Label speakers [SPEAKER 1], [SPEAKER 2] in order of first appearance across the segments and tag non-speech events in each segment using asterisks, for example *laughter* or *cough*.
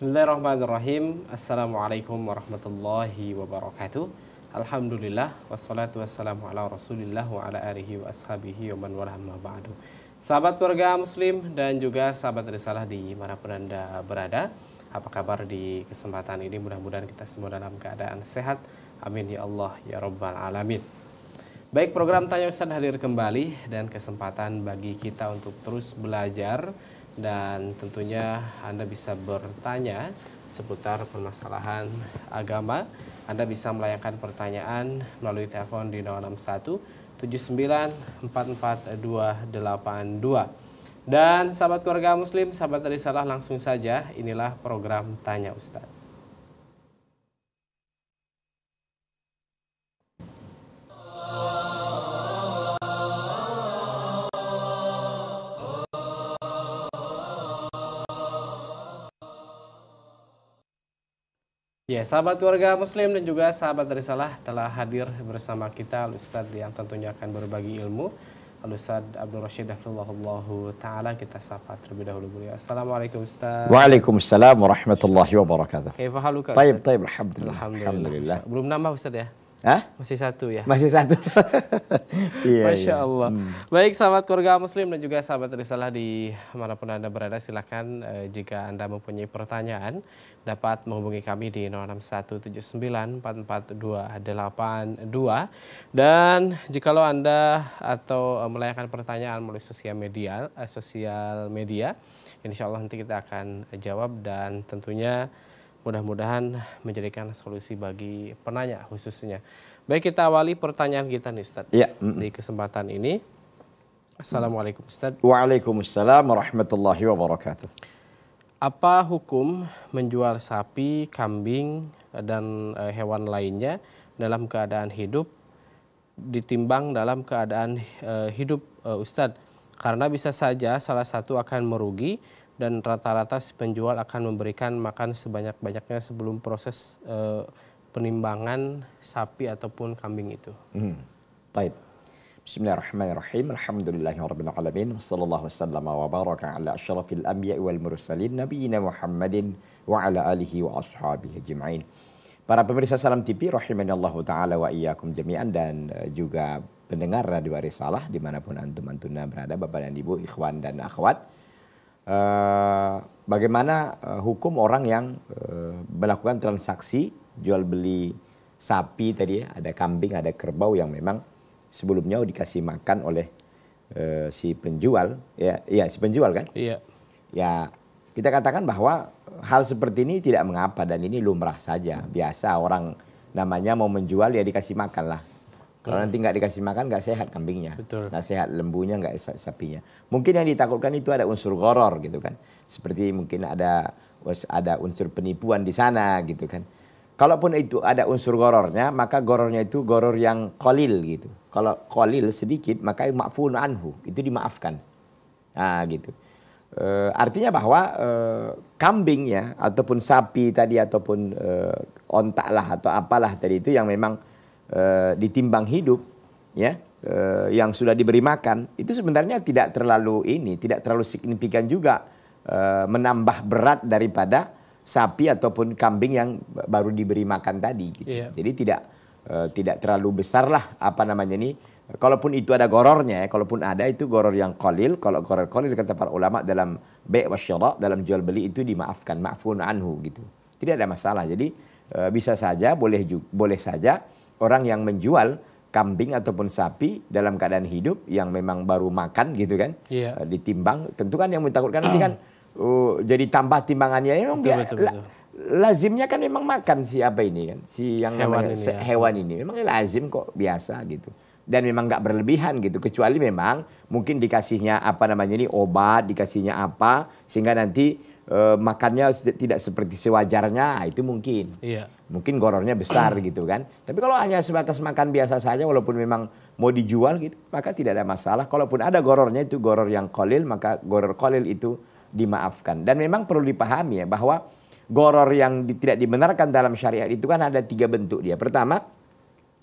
[SPEAKER 1] Bismillahirrahmanirrahim. Assalamualaikum warahmatullahi wabarakatuh. Alhamdulillah wassalatu wassalamu ala Rasulillah wa ala alihi wa ashabihi wa man ba'du. Sahabat keluarga muslim dan juga sahabat risalah di mana pun Anda berada. Apa kabar di kesempatan ini? Mudah-mudahan kita semua dalam keadaan sehat. Amin ya Allah ya rabbal alamin. Baik program Tanya Ustaz hadir kembali dan kesempatan bagi kita untuk terus belajar dan tentunya Anda bisa bertanya seputar permasalahan agama. Anda bisa melayangkan pertanyaan melalui telepon di 061 79 44 Dan sahabat keluarga muslim, sahabat salah langsung saja, inilah program Tanya Ustadz. Ya, sahabat warga muslim dan juga sahabat dari salah telah hadir bersama kita Al-Ustaz yang tentunya akan berbagi ilmu. Al-Ustaz Abdul Rashid Ta'ala kita sapa terlebih dahulu beliau. Assalamualaikum Ustaz.
[SPEAKER 2] Waalaikumsalam warahmatullahi wabarakatuh. Kaifa haluka? Taib, taib, alhamdulillah. alhamdulillah. Alhamdulillah.
[SPEAKER 1] Belum nambah Ustaz ya? Hah? Masih satu ya? Masih satu.
[SPEAKER 2] *laughs* iya, Masya iya. Allah. Hmm.
[SPEAKER 1] Baik sahabat keluarga muslim dan juga sahabat risalah di manapun Anda berada silahkan eh, jika Anda mempunyai pertanyaan dapat menghubungi kami di 0617944282 dan jika lo Anda atau eh, melayangkan pertanyaan melalui sosial media, eh, sosial media insya Allah nanti kita akan jawab dan tentunya mudah-mudahan menjadikan solusi bagi penanya khususnya. Baik kita awali pertanyaan kita nih Ustaz. Ya. Di kesempatan ini.
[SPEAKER 2] Assalamualaikum Ustaz. Waalaikumsalam warahmatullahi wabarakatuh.
[SPEAKER 1] Apa hukum menjual sapi, kambing, dan e, hewan lainnya dalam keadaan hidup ditimbang dalam keadaan e, hidup e, Ustadz? Karena bisa saja salah satu akan merugi, dan rata-rata si penjual akan memberikan makan sebanyak-banyaknya sebelum proses e, penimbangan sapi ataupun kambing itu.
[SPEAKER 2] Hmm. Baik. Bismillahirrahmanirrahim. Alhamdulillahirrahmanirrahim. Wassalamualaikum wasallam wa ala ashrafil anbiya wal mursalin. Nabiina Muhammadin wa ala alihi wa ashabihi jema'in. Para pemirsa Salam TV, rahimanallahu ta'ala wa iyakum jami'an dan eh, juga pendengar Radio Risalah dimanapun antum-antunna berada, Bapak dan Ibu, Ikhwan dan Akhwat. Eh, bagaimana uh, hukum orang yang uh, melakukan transaksi jual beli sapi tadi ya, ada kambing, ada kerbau yang memang sebelumnya dikasih makan oleh uh, si penjual, ya, ya si penjual kan? Iya. Ya kita katakan bahwa hal seperti ini tidak mengapa dan ini lumrah saja, biasa orang namanya mau menjual ya dikasih makan lah kalau hmm. nanti nggak dikasih makan nggak sehat kambingnya, nggak sehat lembunya, nggak sehat sapinya. Mungkin yang ditakutkan itu ada unsur goror gitu kan, seperti mungkin ada ada unsur penipuan di sana gitu kan. Kalaupun itu ada unsur gorornya, maka gorornya itu goror yang kolil gitu. Kalau kolil sedikit, maka maafun anhu itu dimaafkan. Nah gitu. E, artinya bahwa e, eh, kambing ataupun sapi tadi ataupun e, eh, ontak lah atau apalah tadi itu yang memang Eh, ditimbang hidup ya e, yang sudah diberi makan itu sebenarnya tidak terlalu ini tidak terlalu signifikan juga e, menambah berat daripada sapi ataupun kambing yang baru diberi makan tadi gitu. Yeah. Jadi tidak e, tidak terlalu besar lah apa namanya ini kalaupun itu ada gorornya ya, kalaupun ada itu goror yang kolil, kalau goror kolil kata para ulama dalam be' wa dalam jual beli itu dimaafkan, maafun anhu gitu. Tidak ada masalah. Jadi bisa saja boleh boleh saja orang yang menjual kambing ataupun sapi dalam keadaan hidup yang memang baru makan gitu kan yeah. Iya. ditimbang tentu kan yang ditakutkan nanti kan uh, *clears throat* jadi tambah timbangannya ya betul, betul, la, lazimnya kan memang makan si apa ini kan si yang hewan namanya, ini, ya. hewan ini memang lazim kok biasa gitu dan memang nggak berlebihan gitu kecuali memang mungkin dikasihnya apa namanya ini obat dikasihnya apa sehingga nanti uh, makannya tidak seperti sewajarnya ah, itu mungkin iya. mungkin gorornya besar *clears throat* gitu kan tapi kalau hanya sebatas makan biasa saja walaupun memang mau dijual gitu maka tidak ada masalah kalaupun ada gorornya itu goror yang kolil maka goror kolil itu dimaafkan dan memang perlu dipahami ya bahwa goror yang di, tidak dibenarkan dalam syariat itu kan ada tiga bentuk dia pertama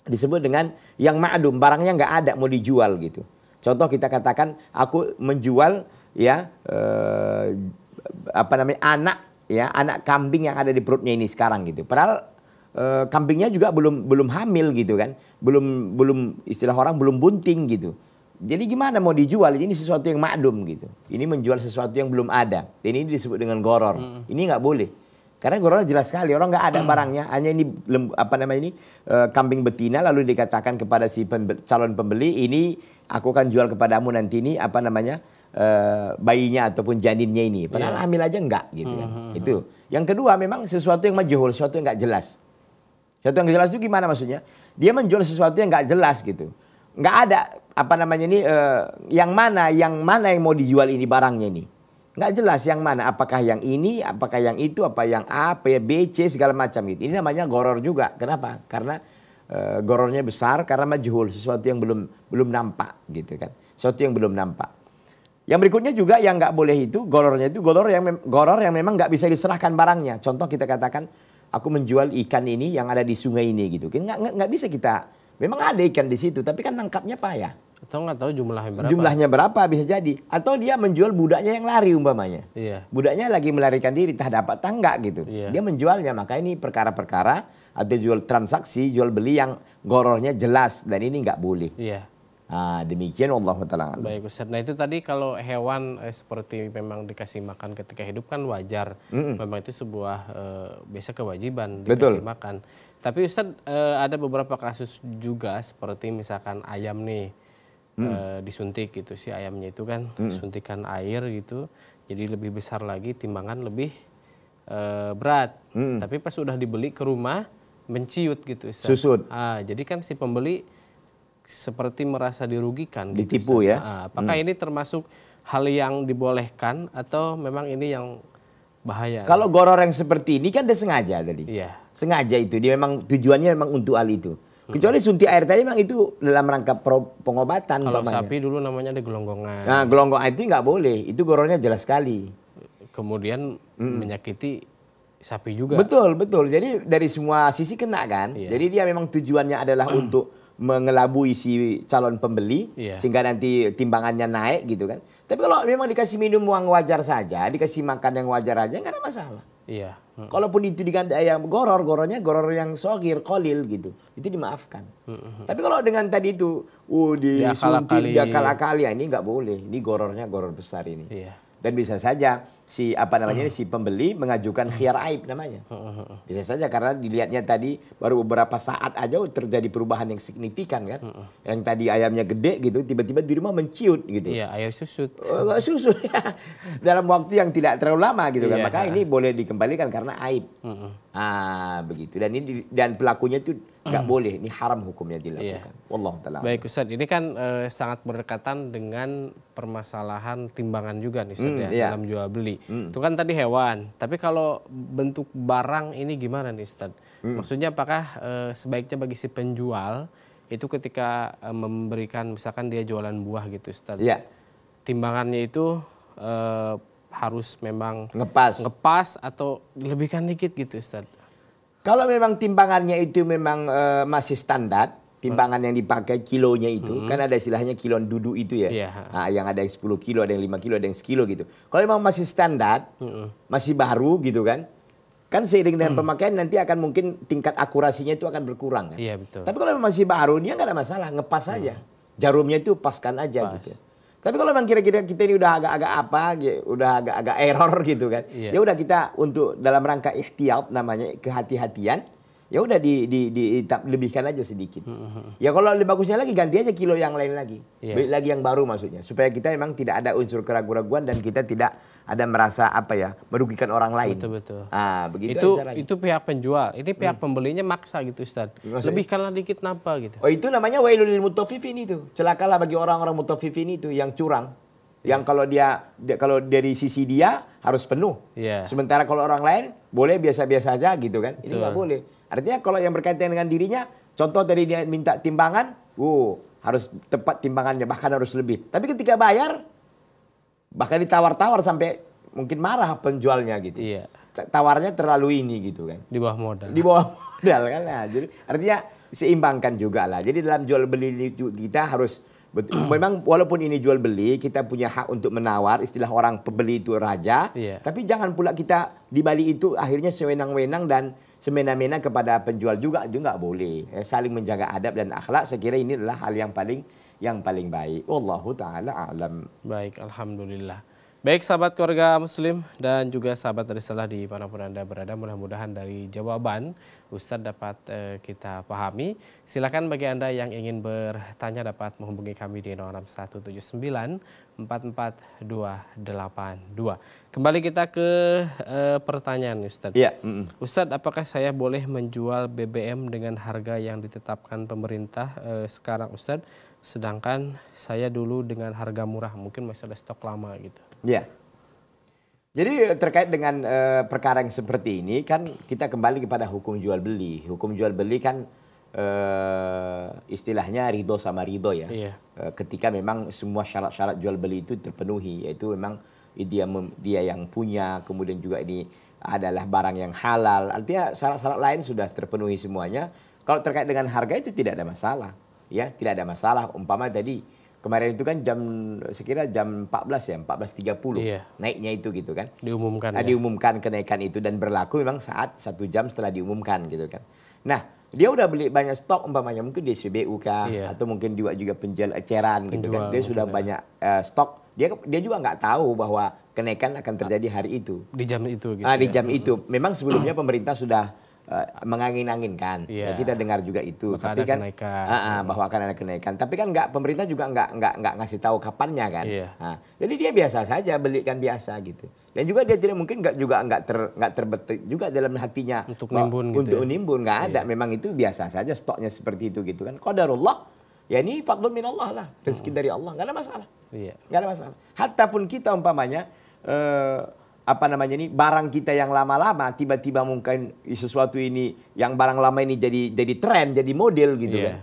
[SPEAKER 2] disebut dengan yang ma'dum barangnya nggak ada mau dijual gitu contoh kita katakan aku menjual ya eh, apa namanya anak ya anak kambing yang ada di perutnya ini sekarang gitu. Padahal e, kambingnya juga belum belum hamil gitu kan, belum belum istilah orang belum bunting gitu. Jadi gimana mau dijual? Ini sesuatu yang makdum gitu. Ini menjual sesuatu yang belum ada. Ini disebut dengan goror. Hmm. Ini nggak boleh. Karena goror jelas sekali orang nggak ada hmm. barangnya, hanya ini apa namanya ini e, kambing betina lalu dikatakan kepada si pembe, calon pembeli ini aku akan jual kepadamu nanti ini apa namanya uh, bayinya ataupun janinnya ini. Padahal yeah. hamil aja enggak gitu kan. Mm -hmm. Itu. Hmm. Yang kedua memang sesuatu yang majhul, sesuatu yang enggak jelas. Sesuatu yang jelas itu gimana maksudnya? Dia menjual sesuatu yang enggak jelas gitu. Enggak ada apa namanya ini uh, yang mana yang mana yang mau dijual ini barangnya ini. Enggak jelas yang mana, apakah yang ini, apakah yang itu, apa yang A, P, B, C segala macam gitu. Ini namanya goror juga. Kenapa? Karena uh, gorornya besar karena majhul, sesuatu yang belum belum nampak gitu kan. Sesuatu yang belum nampak. Yang berikutnya juga yang nggak boleh itu gorornya itu goror yang goror yang memang nggak bisa diserahkan barangnya. Contoh kita katakan aku menjual ikan ini yang ada di sungai ini gitu. Nggak nggak bisa kita. Memang ada ikan di situ, tapi kan nangkapnya payah. Atau nggak tahu jumlahnya berapa. Jumlahnya berapa bisa jadi. Atau dia menjual budaknya yang lari umpamanya. Iya. Budaknya lagi melarikan diri, tak dapat tangga gitu. Iya. Dia menjualnya, maka ini perkara-perkara ada jual transaksi, jual beli yang gorornya jelas. Dan ini nggak boleh. Iya. Nah, demikian Allah taala. Baik
[SPEAKER 1] Ustaz. Nah, itu tadi kalau hewan eh, seperti memang dikasih makan ketika hidup kan wajar. Mm -mm. Memang itu sebuah eh, biasa kewajiban dikasih Betul. makan. Tapi Ustaz eh, ada beberapa kasus juga seperti misalkan ayam nih mm. eh, disuntik gitu si ayamnya itu kan mm. suntikan air gitu. Jadi lebih besar lagi timbangan lebih eh, berat. Mm. Tapi pas sudah dibeli ke rumah menciut gitu Ustaz. Susut. Ah, jadi kan si pembeli seperti merasa dirugikan. Gitu, Ditipu gitu. ya. Ah, apakah hmm. ini termasuk hal yang dibolehkan atau memang ini yang
[SPEAKER 2] bahaya? Kalau goror yang seperti ini kan dia sengaja tadi. Iya. Sengaja itu dia memang tujuannya memang untuk hal itu. Hmm. Kecuali suntik air tadi memang itu dalam rangka pengobatan. Kalau umpamanya. sapi dulu namanya ada gelonggongan. Nah gelonggongan itu nggak boleh, itu gorornya jelas sekali. Kemudian mm menyakiti sapi juga. Betul betul. Jadi dari semua sisi kena kan. Iya. Jadi dia memang tujuannya adalah hmm. untuk mengelabui si calon pembeli yeah. sehingga nanti timbangannya naik gitu kan. Tapi kalau memang dikasih minum uang wajar saja, dikasih makan yang wajar aja nggak ada masalah. Iya. Hmm. Kalaupun itu dengan eh, yang goror, gorornya goror yang sogir, kolil gitu. Itu dimaafkan. Hmm. Tapi kalau dengan tadi itu, uh disuntik dia kala kali ya ini nggak boleh. Ini gorornya goror besar ini. Iya. Dan bisa saja si apa namanya si pembeli mengajukan khiar aib namanya. Bisa saja karena dilihatnya tadi baru beberapa saat aja terjadi perubahan yang signifikan kan. Yang tadi ayamnya gede gitu tiba-tiba di rumah menciut gitu. Iya, ayam susut. Oh, susut. *laughs* Dalam waktu yang tidak terlalu lama gitu kan. Iya, Maka ini boleh dikembalikan karena aib. Hmm. Ah, begitu. Dan ini dan pelakunya itu nggak mm. boleh ini haram hukumnya dilakukan. Yeah. Wallahu taala. Baik
[SPEAKER 1] Ustaz, ini kan uh, sangat berdekatan dengan permasalahan timbangan juga nih Ustaz mm, ya yeah. dalam jual beli. Mm. Itu kan tadi hewan, tapi kalau bentuk barang ini gimana nih Ustaz? Mm. Maksudnya apakah uh, sebaiknya bagi si penjual itu ketika uh, memberikan misalkan dia jualan buah gitu Ustaz. Yeah. Timbangannya itu harus memang ngepas ngepas atau lebihkan dikit gitu Ustaz.
[SPEAKER 2] Kalau memang timbangannya itu memang uh, masih standar, timbangan yang dipakai kilonya itu hmm. kan ada istilahnya kiloan duduk itu ya yeah. Iya. nah, yang ada yang 10 kilo ada yang 5 kilo ada yang 1 kilo gitu kalau memang masih standar hmm. masih baru gitu kan kan seiring dengan hmm. pemakaian nanti akan mungkin tingkat akurasinya itu akan berkurang kan? yeah, betul. tapi kalau masih baru dia nggak ada masalah ngepas hmm. aja jarumnya itu paskan aja gitu. Pas. gitu tapi kalau memang kira-kira kita ini udah agak-agak apa, udah agak-agak error gitu kan, yeah. ya udah kita untuk dalam rangka ikhtiar namanya kehati-hatian, ya udah di, di, di, di lebihkan aja sedikit. Mm-hmm. Ya kalau lebih bagusnya lagi ganti aja kilo yang lain lagi, yeah. Iya. lagi yang baru maksudnya, supaya kita memang tidak ada unsur keraguan-keraguan dan kita tidak ada merasa apa ya merugikan orang lain. Betul betul. Ah begitu. Itu caranya.
[SPEAKER 1] itu pihak penjual. Ini pihak hmm. pembelinya maksa gitu Ustaz. Maksudnya?
[SPEAKER 2] karena dikit napa gitu. Oh itu namanya wailul mutafifin itu. Celakalah bagi orang-orang mutafifin itu yang curang. Iya. Yang kalau dia, dia kalau dari sisi dia harus penuh. Yeah. Sementara kalau orang lain boleh biasa-biasa aja gitu kan. Ini nggak boleh. Artinya kalau yang berkaitan dengan dirinya, contoh tadi dia minta timbangan, Uh harus tepat timbangannya bahkan harus lebih. Tapi ketika bayar bahkan ditawar-tawar sampai mungkin marah penjualnya gitu. Iya. Tawarnya terlalu ini gitu kan. Di bawah modal. Di bawah *laughs* modal kan. Nah, jadi artinya seimbangkan juga lah. Jadi dalam jual beli kita harus *clears throat* memang walaupun ini jual beli kita punya hak untuk menawar istilah orang pembeli itu raja. Iya. Tapi jangan pula kita di Bali itu akhirnya sewenang-wenang dan semena-mena kepada penjual juga juga nggak boleh. Ya, saling menjaga adab dan akhlak. Saya kira ini adalah hal yang paling yang paling baik. Wallahu taala alam. Baik, alhamdulillah.
[SPEAKER 1] Baik sahabat keluarga muslim dan juga sahabat dari salah di mana pun Anda berada mudah-mudahan dari jawaban Ustadz dapat e, kita pahami. Silakan bagi Anda yang ingin bertanya dapat menghubungi kami di 0679 44282. Kembali kita ke e, pertanyaan Ustadz. Ya. Mm -mm. Ustadz apakah saya boleh menjual BBM dengan harga yang ditetapkan pemerintah e, sekarang Ustadz? Sedangkan saya dulu dengan harga murah mungkin masih ada stok lama gitu.
[SPEAKER 2] Iya. Jadi eh, terkait dengan e, perkara yang seperti ini kan kita kembali kepada hukum jual beli. Hukum jual beli kan e, istilahnya ridho sama ridho ya. Iya. E, ketika memang semua syarat-syarat jual beli itu terpenuhi yaitu memang dia dia yang punya kemudian juga ini adalah barang yang halal. Artinya syarat-syarat lain sudah terpenuhi semuanya. Kalau terkait dengan harga itu tidak ada masalah ya tidak ada masalah umpama tadi kemarin itu kan jam sekira jam 14 ya 14.30 iya. naiknya itu gitu kan
[SPEAKER 1] diumumkan nah, ya.
[SPEAKER 2] diumumkan kenaikan itu dan berlaku memang saat satu jam setelah diumumkan gitu kan nah dia udah beli banyak stok umpamanya mungkin di SPBU kah iya. atau mungkin juga juga penjual eceran gitu kan dia sudah ya. banyak uh, stok dia dia juga nggak tahu bahwa kenaikan akan terjadi hari itu
[SPEAKER 1] di jam itu
[SPEAKER 2] gitu ah, di ya. jam ya. itu memang sebelumnya *clears throat* pemerintah sudah Eh, mengangin-anginkan. Yeah. Ya, iya. kita dengar juga itu. Tapi kan kenaikan. Uh, uh, bahwa akan ada kenaikan. Tapi kan nggak pemerintah juga nggak nggak nggak ngasih tahu kapannya kan. Yeah. Nah, jadi dia biasa saja beli kan biasa gitu. Dan juga dia tidak mungkin nggak juga nggak ter nggak terbetik juga dalam hatinya untuk nimbun gitu untuk ya? nimbun nggak ada. Yeah. Memang itu biasa saja stoknya seperti itu gitu kan. Qadarullah ya ini fadlun Allah lah rezeki hmm. dari Allah nggak ada masalah. Iya. Yeah. Nggak ada masalah. Hatta pun kita umpamanya uh, apa namanya ini barang kita yang lama-lama tiba-tiba mungkin sesuatu ini yang barang lama ini jadi jadi tren jadi model gitu yeah. kan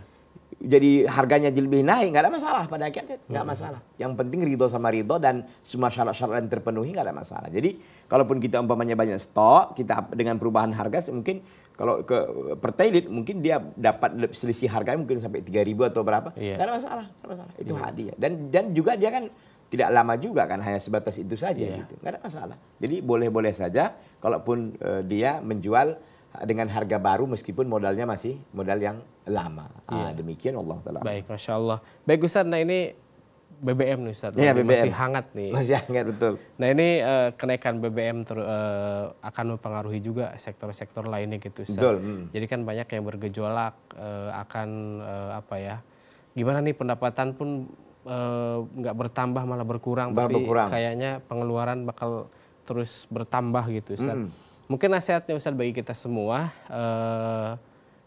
[SPEAKER 2] jadi harganya jadi lebih naik nggak ada masalah pada akhirnya nggak hmm. masalah yang penting ridho sama ridho dan semua syarat-syarat yang terpenuhi nggak ada masalah jadi kalaupun kita umpamanya banyak stok kita dengan perubahan harga mungkin kalau ke pertelit mungkin dia dapat selisih harganya mungkin sampai 3000 atau berapa yeah. ada masalah nggak ada masalah itu yeah. hadiah dan dan juga dia kan tidak lama juga kan hanya sebatas itu saja yeah. gitu nggak ada masalah jadi boleh-boleh saja kalaupun uh, dia menjual eh, dengan harga baru meskipun modalnya masih modal yang lama yeah. ah, iya. demikian Allah taala
[SPEAKER 1] baik masya Allah baik Ustaz nah ini BBM nih Ustaz yeah, BBM. masih hangat nih masih hangat betul nah ini uh, kenaikan BBM ter, uh, akan mempengaruhi juga sektor-sektor lainnya gitu Ustaz betul. Hmm. jadi kan banyak yang bergejolak uh, akan uh, apa ya gimana nih pendapatan pun Eh, nggak uh, bertambah malah berkurang, malah tapi kayaknya pengeluaran bakal terus bertambah gitu Ustaz. Mm. Mungkin nasihatnya Ustaz bagi kita semua, uh,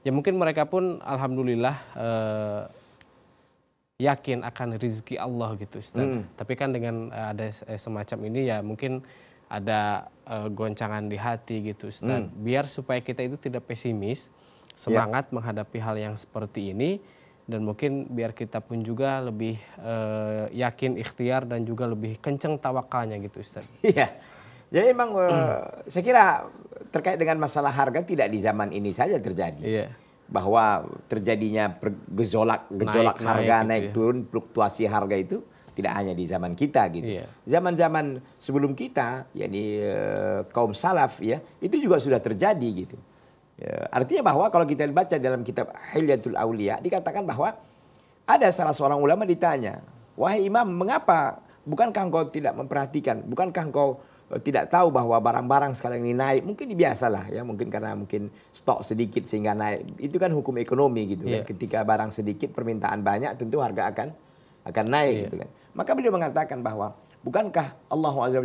[SPEAKER 1] ya mungkin mereka pun alhamdulillah uh, yakin akan rezeki Allah gitu Ustaz. Mm. Tapi kan dengan ada semacam ini ya mungkin ada uh, goncangan di hati gitu Ustaz. Hmm. Biar supaya kita itu tidak pesimis, ya. semangat yeah. menghadapi hal yang seperti ini dan mungkin biar kita pun juga lebih e,
[SPEAKER 2] yakin ikhtiar dan juga lebih kenceng tawakalnya gitu Ustaz. Iya. Jadi memang mm. saya kira terkait dengan masalah harga tidak di zaman ini saja terjadi. Iya. Bahwa terjadinya gejolak gejolak naik, harga gitu naik, naik, ya. naik gitu turun ya. fluktuasi harga itu tidak hanya di zaman kita gitu. Iya. Zaman-zaman iya. sebelum kita yakni e, eh, kaum salaf ya itu juga sudah terjadi gitu. Ya, artinya bahwa kalau kita baca dalam kitab Hilyatul Aulia dikatakan bahwa ada salah seorang ulama ditanya, "Wahai imam, mengapa bukankah engkau tidak memperhatikan? Bukankah engkau eh, tidak tahu bahwa barang-barang sekarang ini naik? Mungkin biasalah ya, mungkin karena mungkin stok sedikit sehingga naik. Itu kan hukum ekonomi gitu yeah. kan. Iya. Ketika barang sedikit, permintaan banyak, tentu harga akan akan naik yeah. gitu kan. Maka beliau mengatakan bahwa bukankah Allah Azza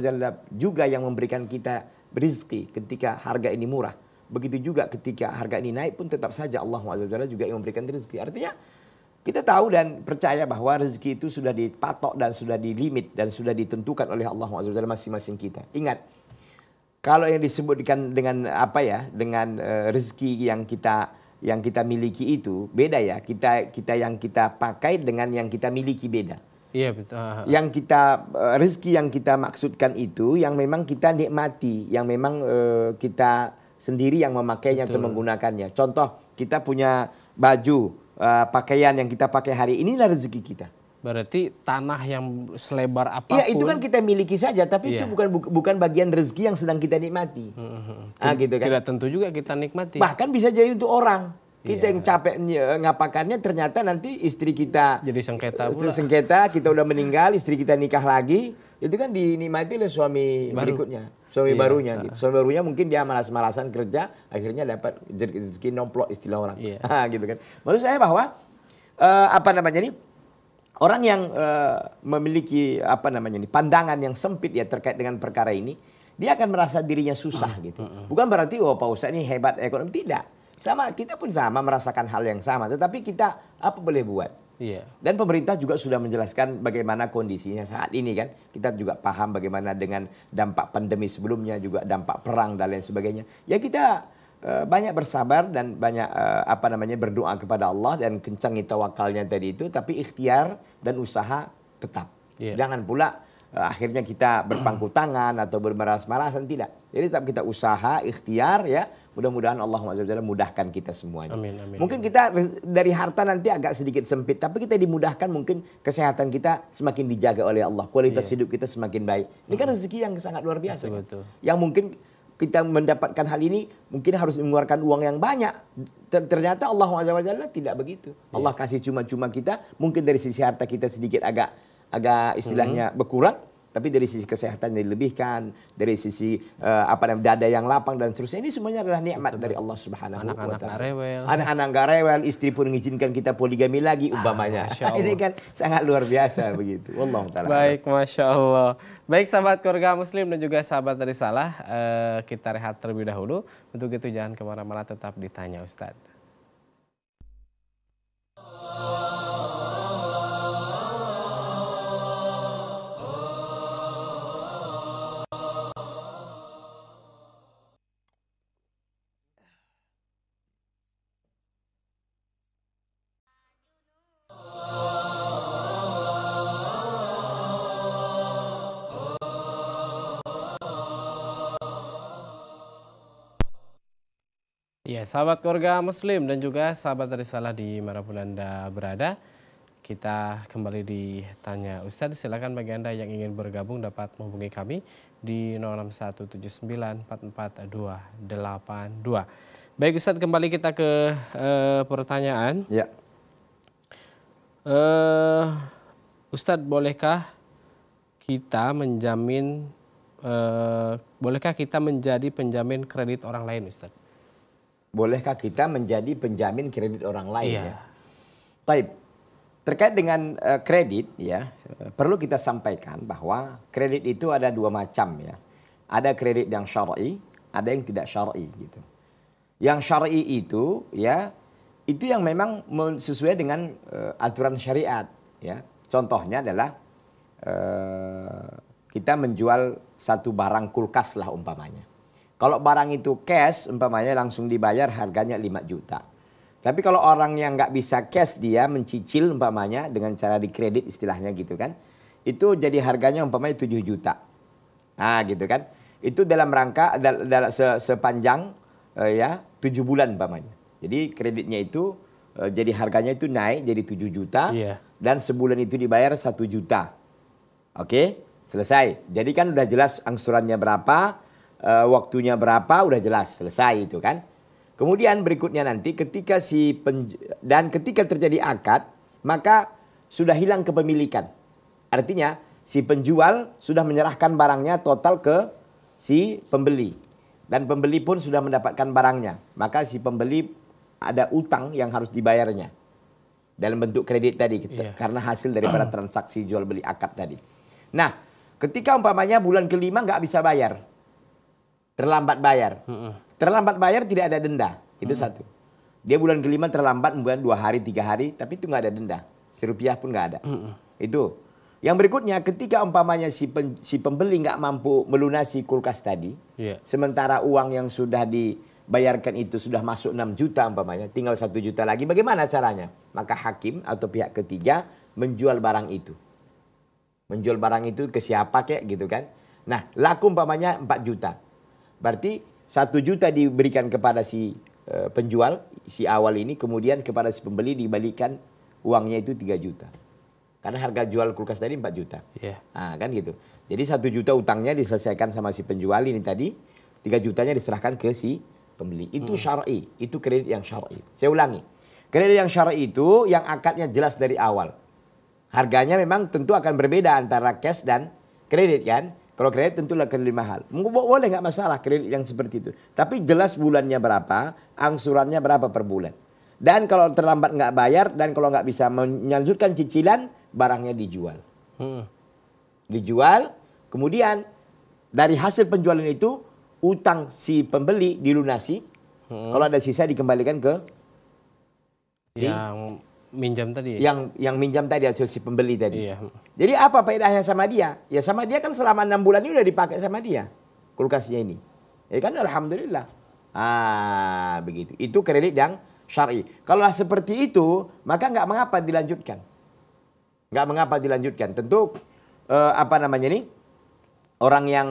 [SPEAKER 2] juga yang memberikan kita rezeki ketika harga ini murah? Begitu juga ketika harga ini naik pun tetap saja Allah SWT juga yang memberikan rezeki. Artinya kita tahu dan percaya bahwa rezeki itu sudah dipatok dan sudah dilimit dan sudah ditentukan oleh Allah SWT masing-masing kita. Ingat, kalau yang disebutkan dengan apa ya, dengan eh, rezeki yang kita yang kita miliki itu beda ya. Kita kita yang kita pakai dengan yang kita miliki beda. Iya betul. Yang kita uh, rezeki yang kita maksudkan itu yang memang kita nikmati, yang memang uh, kita sendiri yang memakainya Betul. atau menggunakannya. Contoh kita punya baju, uh, pakaian yang kita pakai hari ini inilah rezeki kita. Berarti tanah yang selebar apapun. Iya itu kan kita miliki saja, tapi iya. itu bukan bukan bagian rezeki yang sedang kita nikmati.
[SPEAKER 1] Hmm, nah, gitu kan. Tidak tentu juga kita nikmati. Bahkan
[SPEAKER 2] bisa jadi untuk orang. Kita iya. yang capek eh, ngapakannya ternyata nanti istri kita jadi sengketa pula. Sengketa kita udah meninggal, istri kita nikah lagi itu kan dinikmati oleh suami Baru. berikutnya suami iya, barunya nah. gitu. suami barunya mungkin dia malas-malasan kerja akhirnya dapat rezeki nomplok istilah orang iya. *laughs* Ah, gitu kan maksud saya bahwa uh, apa namanya ini orang yang uh, memiliki apa namanya ini pandangan yang sempit ya terkait dengan perkara ini dia akan merasa dirinya susah gitu bukan berarti oh pak ustadz ini hebat ekonomi tidak sama kita pun sama merasakan hal yang sama tetapi kita apa boleh buat Yeah. Dan pemerintah juga sudah menjelaskan bagaimana kondisinya saat ini kan. Kita juga paham bagaimana dengan dampak pandemi sebelumnya juga dampak perang dan lain sebagainya. Ya kita uh, banyak bersabar dan banyak uh, apa namanya berdoa kepada Allah dan kencangi tawakalnya tadi itu tapi ikhtiar dan usaha tetap. Yeah. Jangan pula akhirnya kita berpangku tangan atau bermaras-marasan tidak. Jadi tetap kita usaha, ikhtiar ya. Mudah-mudahan Allah SWT mudahkan kita semuanya. Amin, amin, mungkin amin. kita dari harta nanti agak sedikit sempit, tapi kita dimudahkan mungkin kesehatan kita semakin dijaga oleh Allah, kualitas yeah. hidup kita semakin baik. Ini kan hmm. rezeki yang sangat luar biasa. Betul, kan? Yang mungkin kita mendapatkan hal ini mungkin harus mengeluarkan uang yang banyak. Ternyata Allah SWT tidak begitu. Yeah. Allah kasih cuma-cuma kita, mungkin dari sisi harta kita sedikit agak agak istilahnya hmm. berkurang tapi dari sisi kesehatan yang dilebihkan, dari sisi uh, apa namanya dada yang lapang dan seterusnya ini semuanya adalah nikmat dari Allah Subhanahu Anak -anak wa taala.
[SPEAKER 1] Anak-anak rewel. Anak-anak
[SPEAKER 2] enggak rewel, istri pun mengizinkan kita poligami lagi ah, umpamanya. Ah, *laughs* ini kan sangat luar biasa begitu. Allah taala.
[SPEAKER 1] Baik, Masya Allah. Baik sahabat keluarga muslim dan juga sahabat dari salah, uh, eh, kita rehat terlebih dahulu. Untuk itu jangan kemana-mana tetap ditanya Ustadz. sahabat keluarga muslim dan juga sahabat dari salah di manapun Anda berada, kita kembali di Tanya Ustadz. Silakan bagi Anda yang ingin bergabung dapat menghubungi kami di 0617944282. Baik Ustadz, kembali kita ke uh, pertanyaan. Ya. Uh, Ustadz, bolehkah kita menjamin, uh, bolehkah kita menjadi penjamin kredit orang
[SPEAKER 2] lain Ustadz? bolehkah kita menjadi penjamin kredit orang lain yeah. ya. Taib. Terkait dengan uh, kredit ya, eh, perlu kita sampaikan bahwa kredit itu ada dua macam ya. Ada kredit yang syar'i, ada yang tidak syar'i gitu. Yang syar'i itu ya itu yang memang sesuai dengan uh, aturan syariat ya. Contohnya adalah uh, kita menjual satu barang kulkas lah umpamanya kalau barang itu cash, umpamanya langsung dibayar harganya 5 juta. Tapi kalau orang yang nggak bisa cash dia mencicil umpamanya dengan cara dikredit istilahnya gitu kan. Itu jadi harganya umpamanya 7 juta. Nah gitu kan. Itu dalam rangka dal dal se sepanjang uh, ya 7 bulan umpamanya. Jadi kreditnya itu uh, jadi harganya itu naik jadi 7 juta. Yeah. Dan sebulan itu dibayar 1 juta. Oke, okay? selesai. Jadi kan udah jelas angsurannya berapa, Eh, waktunya berapa udah jelas selesai itu kan. Kemudian berikutnya nanti ketika si dan ketika terjadi akad maka sudah hilang kepemilikan. Artinya si penjual sudah menyerahkan barangnya total ke si pembeli dan pembeli pun sudah mendapatkan barangnya. Maka si pembeli ada utang yang harus dibayarnya dalam bentuk kredit tadi yeah. karena hasil daripada transaksi jual beli akad tadi. Nah, ketika umpamanya bulan kelima nggak bisa bayar, Terlambat bayar. Hmm. Terlambat bayar tidak ada denda. Itu hmm. satu. Dia bulan kelima terlambat bulan dua hari tiga hari tapi itu nggak ada denda. Serupiah pun nggak ada. Hmm. Itu. Yang berikutnya ketika umpamanya si, pen, si pembeli nggak mampu melunasi kulkas tadi, yeah. sementara uang yang sudah dibayarkan itu sudah masuk 6 juta umpamanya, tinggal satu juta lagi, bagaimana caranya? Maka hakim atau pihak ketiga menjual barang itu. Menjual barang itu ke siapa kek gitu kan. Nah laku umpamanya 4 juta. Berarti satu juta diberikan kepada si e, penjual, si awal ini, kemudian kepada si pembeli dibalikan uangnya itu tiga juta. Karena harga jual kulkas tadi empat juta. Yeah. Iya. Nah, kan gitu. Jadi satu juta utangnya diselesaikan sama si penjual ini tadi, tiga jutanya diserahkan ke si pembeli. Itu hmm. syar'i, itu kredit yang syar'i. Saya ulangi. Kredit yang syar'i itu yang akadnya jelas dari awal. Harganya memang tentu akan berbeda antara cash dan kredit kan. Kalau kredit tentu akan lebih mahal. Boleh nggak masalah kredit yang seperti itu. Tapi jelas bulannya berapa, angsurannya berapa per bulan. Dan kalau terlambat nggak bayar dan kalau nggak bisa melanjutkan cicilan, barangnya dijual. Hmm. Dijual, kemudian dari hasil penjualan itu utang si pembeli dilunasi. Hmm. Kalau ada sisa dikembalikan ke
[SPEAKER 1] yang
[SPEAKER 2] minjam tadi ya? yang yang minjam tadi asosiasi pembeli tadi iya. jadi apa faedahnya sama dia ya sama dia kan selama enam bulan ini udah dipakai sama dia kulkasnya ini ya kan alhamdulillah ah begitu itu kredit yang syari kalau seperti itu maka nggak mengapa dilanjutkan nggak mengapa dilanjutkan tentu eh, apa namanya ini orang yang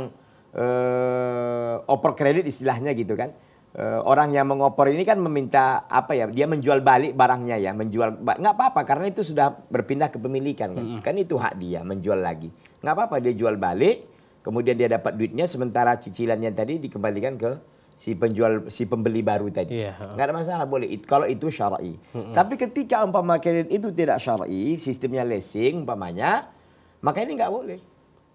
[SPEAKER 2] eh, over kredit istilahnya gitu kan Eh, orang yang mengoper ini kan meminta apa ya dia menjual balik barangnya ya menjual nggak apa-apa karena itu sudah berpindah kepemilikan, kan mm -hmm. kan itu hak dia menjual lagi nggak apa-apa dia jual balik kemudian dia dapat duitnya sementara cicilannya tadi dikembalikan ke si penjual si pembeli baru tadi yeah. Iya, nggak ada masalah boleh It, kalau itu syar'i mm -hmm. tapi ketika umpama kredit itu tidak syar'i sistemnya leasing umpamanya maka ini nggak boleh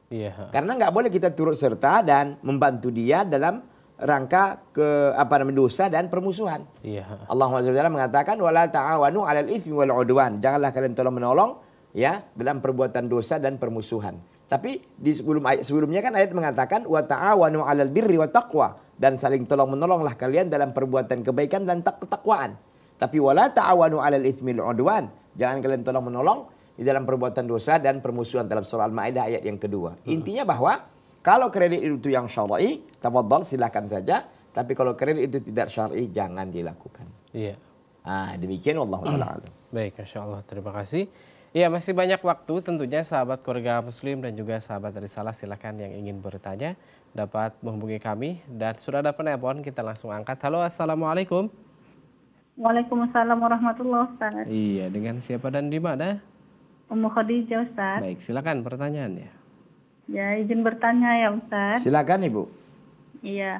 [SPEAKER 2] yeah. Iya, karena nggak boleh kita turut serta dan membantu dia dalam rangka ke apa namanya dosa dan permusuhan. Iya. Allah SWT mengatakan wala ta'awanu 'alal itsmi wal 'udwan. Janganlah kalian tolong menolong ya dalam perbuatan dosa dan permusuhan. Tapi di sebelum ayat sebelumnya kan ayat mengatakan wa ta'awanu 'alal birri wa taqwa dan saling tolong menolonglah kalian dalam perbuatan kebaikan dan ketakwaan. Tapi wala ta'awanu 'alal itsmi wal 'udwan. Jangan kalian tolong menolong di dalam perbuatan dosa dan permusuhan dalam surah Al-Maidah ayat yang kedua. Intinya bahwa kalau kredit itu yang syar'i, tafadhol silakan saja. Tapi kalau kredit itu tidak syar'i, jangan dilakukan. Iya. Nah, demikian Allah
[SPEAKER 1] taala. *clears throat* Baik, insya Allah terima kasih. Iya, masih banyak waktu tentunya sahabat keluarga muslim dan juga sahabat dari salah silakan yang ingin bertanya dapat menghubungi kami dan sudah ada penelpon kita langsung angkat. Halo, Assalamualaikum.
[SPEAKER 3] Waalaikumsalam warahmatullahi wabarakatuh.
[SPEAKER 1] Iya, dengan siapa dan di mana?
[SPEAKER 3] Ummu Khadijah Ustaz.
[SPEAKER 1] Baik, silakan pertanyaannya.
[SPEAKER 3] Ya, izin bertanya ya Ustaz. Silakan Ibu. Iya.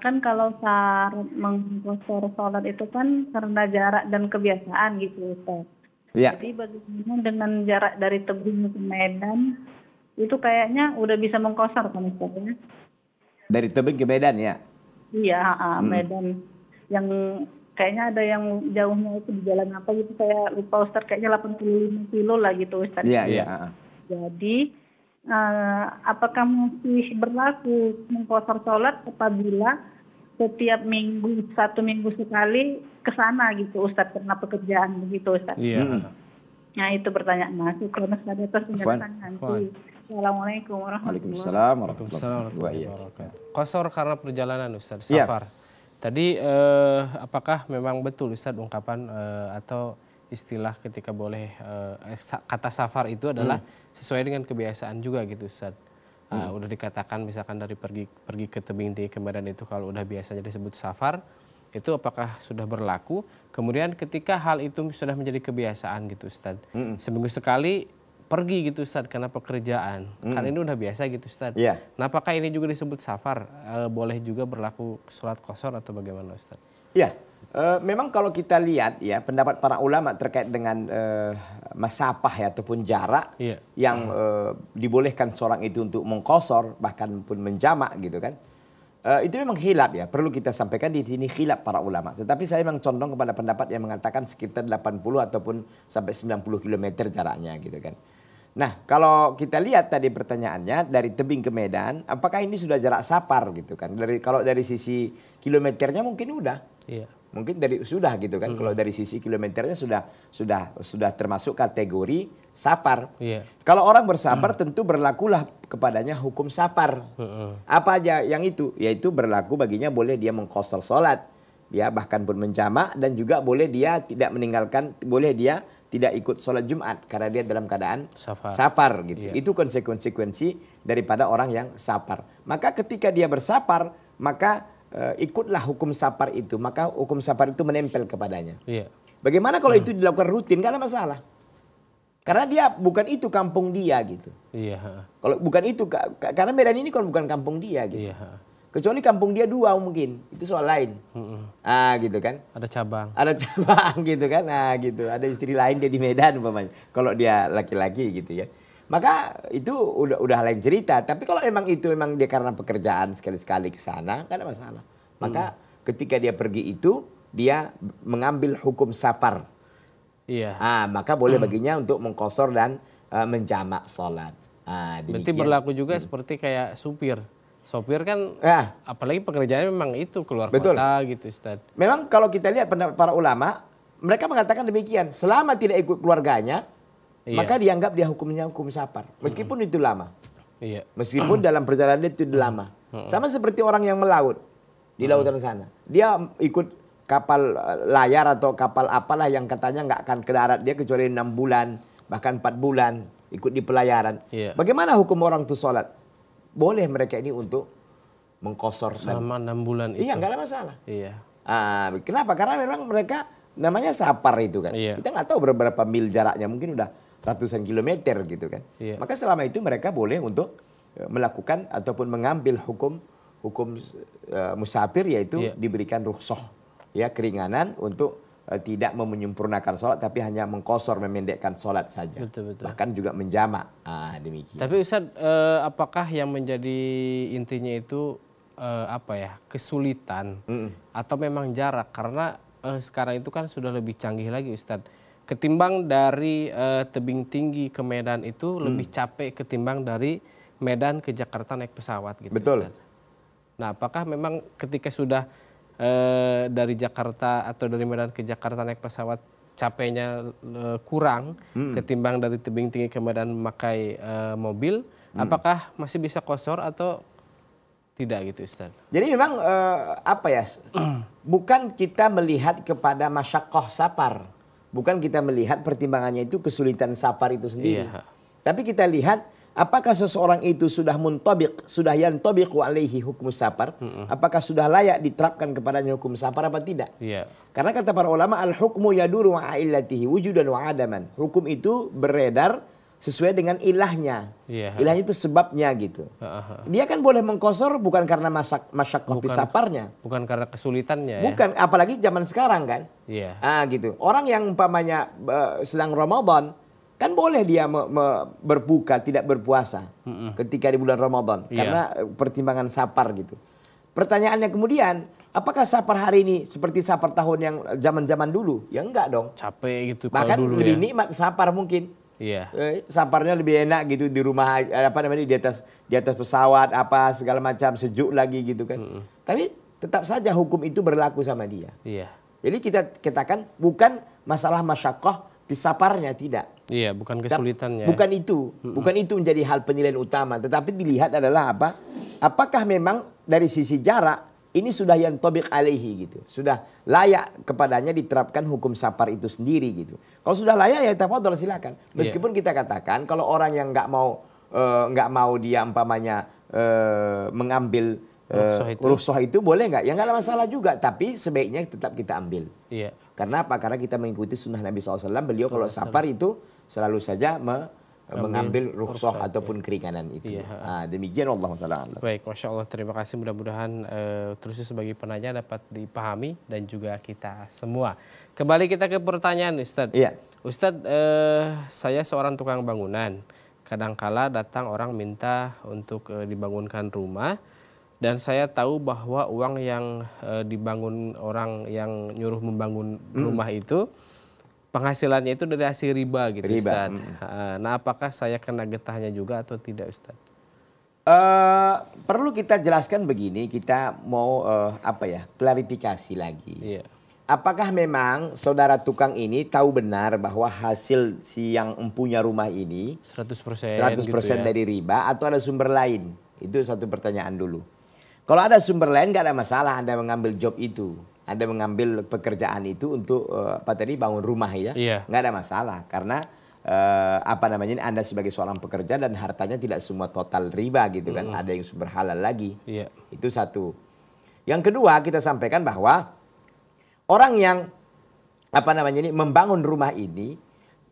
[SPEAKER 3] Kan kalau syarat mengkosor sholat itu kan karena jarak dan kebiasaan gitu Ustaz. Ya. Jadi bagaimana dengan jarak dari tebing ke Medan itu kayaknya udah bisa mengkosor kan Ustaz ya?
[SPEAKER 2] Dari Tebing ke Medan ya?
[SPEAKER 3] Iya, hmm. Medan. Yang kayaknya ada yang jauhnya itu di jalan apa gitu saya lupa Ustaz kayaknya 85 kilo lah gitu Ustaz. Iya, iya. Ya. Jadi uh, apakah masih berlaku mengkosor sholat apabila setiap minggu satu minggu sekali ke sana gitu Ustadz karena pekerjaan begitu Ustadz. Iya. Hmm. Nah itu pertanyaan karena Mas terus punya nanti Assalamualaikum warahmatullahi
[SPEAKER 2] wabarakatuh.
[SPEAKER 1] Kosor karena perjalanan Ustadz iya. Safar. Ya. Tadi eh, apakah memang betul Ustadz ungkapan eh, atau istilah ketika boleh eh, eh kata safar itu adalah hmm sesuai dengan kebiasaan juga gitu Ustaz. Ah, hmm. udah dikatakan misalkan dari pergi pergi ke tebing tinggi ke itu kalau udah biasa jadi sebut safar itu apakah sudah berlaku kemudian ketika hal itu sudah menjadi kebiasaan gitu Ustaz Hmm. seminggu sekali pergi gitu Ustaz karena pekerjaan Hmm. karena ini udah biasa gitu Ustaz yeah. Iya. nah apakah ini juga disebut safar Uh, boleh juga berlaku surat kosor atau bagaimana Ustaz
[SPEAKER 2] ya Uh, memang kalau kita lihat ya pendapat para ulama terkait dengan uh, masapah ya ataupun jarak yeah. yang uh, dibolehkan seorang itu untuk mengkosor bahkan pun menjamak gitu kan uh, itu memang hilap ya perlu kita sampaikan di sini hilap para ulama tetapi saya memang condong kepada pendapat yang mengatakan sekitar 80 ataupun sampai 90 km jaraknya gitu kan Nah, kalau kita lihat tadi pertanyaannya dari tebing ke Medan, apakah ini sudah jarak sapar gitu kan? Dari kalau dari sisi kilometernya mungkin udah. Iya mungkin dari sudah gitu kan hmm. kalau dari sisi kilometernya sudah sudah sudah termasuk kategori sapar yeah. kalau orang bersabar hmm. tentu berlakulah kepadanya hukum sapar hmm. apa aja yang itu yaitu berlaku baginya boleh dia mengkosor sholat ya bahkan pun menjamak dan juga boleh dia tidak meninggalkan boleh dia tidak ikut sholat Jumat karena dia dalam keadaan safar, safar gitu. Yeah. Itu konsekuensi daripada orang yang safar. Maka ketika dia bersafar, maka uh, ikutlah hukum sapar itu, maka hukum sapar itu menempel kepadanya. Iya. Bagaimana kalau hmm. itu dilakukan rutin? Gak ada masalah. Karena dia bukan itu kampung dia gitu. Iya. Kalau bukan itu, karena Medan ini kan bukan kampung dia gitu. Iya. Kecuali kampung dia dua mungkin, itu soal lain. Mm-mm. Ah gitu kan. Ada cabang. Ada cabang *laughs* gitu kan, Ah gitu. Ada istri lain dia di Medan Kalau dia laki-laki gitu ya. Maka itu udah udah lain cerita. Tapi kalau emang itu memang dia karena pekerjaan sekali-sekali ke sana, kan ada masalah. Maka hmm. ketika dia pergi itu dia mengambil hukum safar. Iya. Ah, maka boleh hmm. baginya hmm. untuk mengkosor dan uh, menjamak sholat. Ah, demikian. Berarti
[SPEAKER 1] berlaku juga hmm. seperti kayak supir. Sopir kan, ya. apalagi pekerjaannya
[SPEAKER 2] memang itu keluar Betul. kota gitu, Ustaz. Memang kalau kita lihat pendapat para ulama, mereka mengatakan demikian. Selama tidak ikut keluarganya, Iya. Maka dianggap dia hukumnya hukum sapar. Meskipun mm itu lama. Iya. Meskipun dalam perjalanan itu lama. Sama seperti orang yang melaut di lautan sana. Dia ikut kapal eh, layar atau kapal apalah yang katanya nggak akan ke darat dia kecuali enam bulan bahkan empat bulan ikut di pelayaran. Yeah. Bagaimana hukum orang itu sholat? Boleh mereka ini untuk mengkosor selama enam bulan iya, itu. Iya nggak ada masalah. Iya. Ah, kenapa? Karena memang mereka namanya sapar itu kan. Iya. Kita nggak tahu berapa mil jaraknya mungkin udah ratusan kilometer gitu kan. Yeah. Maka selama itu mereka boleh untuk e, melakukan ataupun mengambil hukum hukum uh, musafir yaitu yeah. diberikan rukhsah ya keringanan untuk uh, tidak menyempurnakan sholat tapi hanya mengkosor memendekkan sholat saja. Betul, betul. Bahkan juga menjamak. Ah demikian.
[SPEAKER 1] Tapi Ustaz uh, apakah yang menjadi intinya itu uh, apa ya kesulitan mm -mm. atau memang jarak karena sekarang itu kan sudah lebih canggih lagi Ustadz ketimbang dari uh, tebing tinggi ke Medan itu hmm. lebih capek ketimbang dari Medan ke Jakarta naik pesawat gitu. Betul. Ustaz. Nah, apakah memang ketika sudah uh, dari Jakarta atau dari Medan ke Jakarta naik pesawat capeknya uh, kurang hmm. ketimbang dari tebing tinggi ke Medan memakai uh, mobil, hmm. apakah masih bisa kosor atau tidak gitu Ustaz.
[SPEAKER 2] Jadi memang uh, apa ya? *clears throat* bukan kita melihat kepada masyakoh sapar bukan kita melihat pertimbangannya itu kesulitan safar itu sendiri. Yeah. Tapi kita lihat apakah seseorang itu sudah muntabik, sudah yantabiqu alaihi hukum safar, mm -mm. apakah sudah layak diterapkan kepadanya hukum safar apa tidak? Yeah. Karena kata para ulama al hukmu yaduru wa wujudan wa adaman. Hukum itu beredar sesuai dengan ilahnya. Yeah. Ilahnya itu sebabnya gitu. Uh-huh. Dia kan boleh mengkosor bukan karena masak masak kopi saparnya. Bukan karena kesulitannya. Ya. Bukan, ya? apalagi zaman sekarang kan. Yeah. Ah gitu. Orang yang umpamanya uh, sedang Ramadan kan boleh dia me- me- berbuka tidak berpuasa Mm-mm. ketika di bulan Ramadan yeah. karena eh, pertimbangan sapar gitu. Pertanyaannya kemudian apakah sapar hari ini seperti sapar tahun yang zaman-zaman dulu? Ya enggak dong. Capek gitu Bahkan kalau dulu lebih ya. nikmat sapar mungkin. Yeah. Iya. Saparnya lebih enak gitu di rumah eh, apa namanya di atas di atas pesawat apa segala macam sejuk lagi gitu kan. Mm -hmm. Tapi tetap saja hukum itu berlaku sama dia. Yeah. Jadi kita katakan bukan masalah masyakoh disaparnya tidak.
[SPEAKER 1] Iya, bukan kesulitannya. Bukan
[SPEAKER 2] itu, mm -hmm. bukan itu menjadi hal penilaian utama, tetapi dilihat adalah apa? Apakah memang dari sisi jarak ini sudah yang tobik alaihi gitu. Sudah layak kepadanya diterapkan hukum sapar itu sendiri gitu. Kalau sudah layak ya tafadhol silakan. Iya. Meskipun yeah. kita katakan kalau orang yang nggak mau eh, nggak uh, mau dia umpamanya uh, mengambil uh, eh, rusuh itu. itu boleh nggak? Ya nggak ada masalah juga, tapi sebaiknya tetap kita ambil. Iya. Yeah. Karena apa? Karena kita mengikuti sunnah Nabi SAW. Beliau kalau sapar itu selalu saja me Amin. mengambil rukhsah ataupun iya. keringanan itu. Ya. Ha, ah, demikian Allah taala.
[SPEAKER 1] Baik, Masya Allah terima kasih mudah-mudahan uh, terus sebagai penanya dapat dipahami dan juga kita semua. Kembali kita ke pertanyaan Ustadz. Iya. Ustadz, uh, saya seorang tukang bangunan. Kadangkala datang orang minta untuk uh, dibangunkan rumah dan saya tahu bahwa uang yang uh, dibangun orang yang nyuruh membangun hmm. rumah itu penghasilannya itu dari hasil riba gitu riba. Ustaz. Hmm. Nah apakah saya kena getahnya juga atau
[SPEAKER 2] tidak Ustaz? Uh, eh, perlu kita jelaskan begini, kita mau uh, apa ya klarifikasi lagi. Yeah. Apakah memang saudara tukang ini tahu benar bahwa hasil si yang empunya rumah ini 100% 100% gitu ya? dari riba atau ada sumber lain? Itu satu pertanyaan dulu. Kalau ada sumber lain nggak ada masalah Anda mengambil job itu. Anda mengambil pekerjaan itu untuk uh, apa tadi bangun rumah ya, yeah. nggak ada masalah karena uh, apa namanya ini Anda sebagai seorang pekerja dan hartanya tidak semua total riba gitu kan, mm. ada yang sumber halal lagi. Yeah. Itu satu. Yang kedua kita sampaikan bahwa orang yang apa namanya ini membangun rumah ini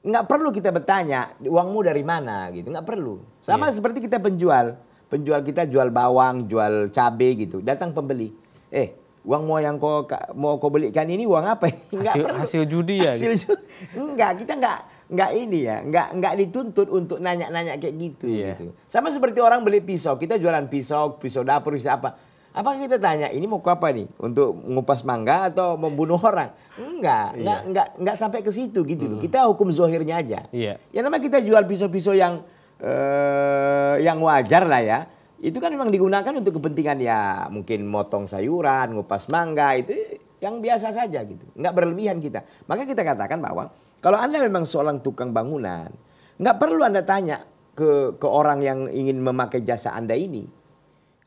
[SPEAKER 2] nggak perlu kita bertanya uangmu dari mana gitu, nggak perlu. Sama yeah. seperti kita penjual, penjual kita jual bawang, jual cabai gitu, datang pembeli, eh uang mau yang kau mau kau belikan ini uang apa? Enggak *laughs* hasil, hasil judi ya. Hasil gitu? judi. enggak, kita enggak enggak ini ya, enggak enggak dituntut untuk nanya-nanya kayak gitu yeah. gitu. Sama seperti orang beli pisau, kita jualan pisau, pisau dapur, pisau apa. Apa kita tanya ini mau ke apa nih? Untuk ngupas mangga atau membunuh orang? Enggak, yeah. enggak enggak enggak sampai ke situ gitu hmm. Kita hukum zohirnya aja. Yeah. Ya namanya kita jual pisau-pisau yang eh, yang wajar lah ya itu kan memang digunakan untuk kepentingan ya mungkin motong sayuran, ngupas mangga itu yang biasa saja gitu. Nggak berlebihan kita. Maka kita katakan bahwa kalau Anda memang seorang tukang bangunan, nggak perlu Anda tanya ke ke orang yang ingin memakai jasa Anda ini.